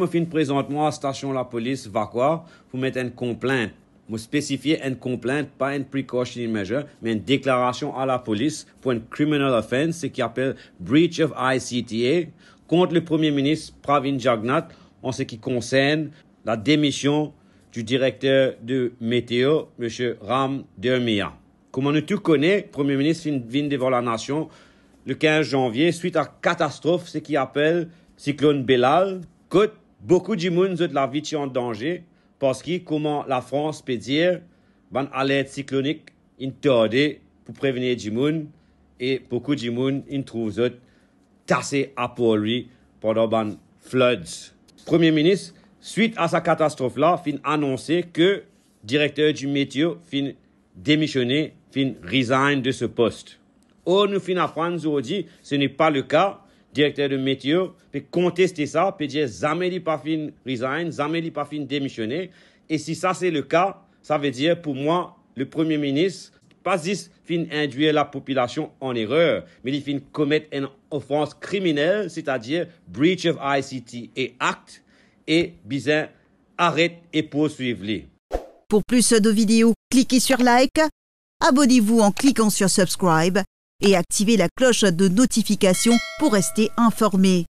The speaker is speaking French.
Je fin présentement à la station la police quoi? pour mettre une complainte. Je spécifier une complainte, pas une precautionary measure, mais une déclaration à la police pour une criminal offense, ce qui appelle breach of ICTA, contre le Premier ministre Pravin Jagnat en ce qui concerne la démission du directeur de Météo, M. Ram Dermia. Comme on tout connaît, le Premier ministre vient devant la nation le 15 janvier suite à catastrophe, ce qui appelle cyclone Bellal »,« côte Beaucoup de gens ont la vie en danger parce que comment la France peut dire ban alerte cyclonique interdit pour prévenir les gens et beaucoup de gens ils trouvent tassés à pour lui pendant les ben, floods. Premier ministre suite à sa catastrophe là fin annoncé que directeur du météo fin démissionné fin resign de ce poste. Oh nous fin apprendre aujourd'hui ce n'est pas le cas directeur de météo, peut contester ça, puis dire jamais il pas fin resign, jamais il pas démissionner. Et si ça c'est le cas, ça veut dire pour moi, le premier ministre, pas juste fin induire la population en erreur, mais il fin commettre une offense criminelle, c'est-à-dire breach of ICT et acte, et bizarre, arrête et poursuivre-les. Pour plus de vidéos, cliquez sur like, abonnez-vous en cliquant sur subscribe et activer la cloche de notification pour rester informé.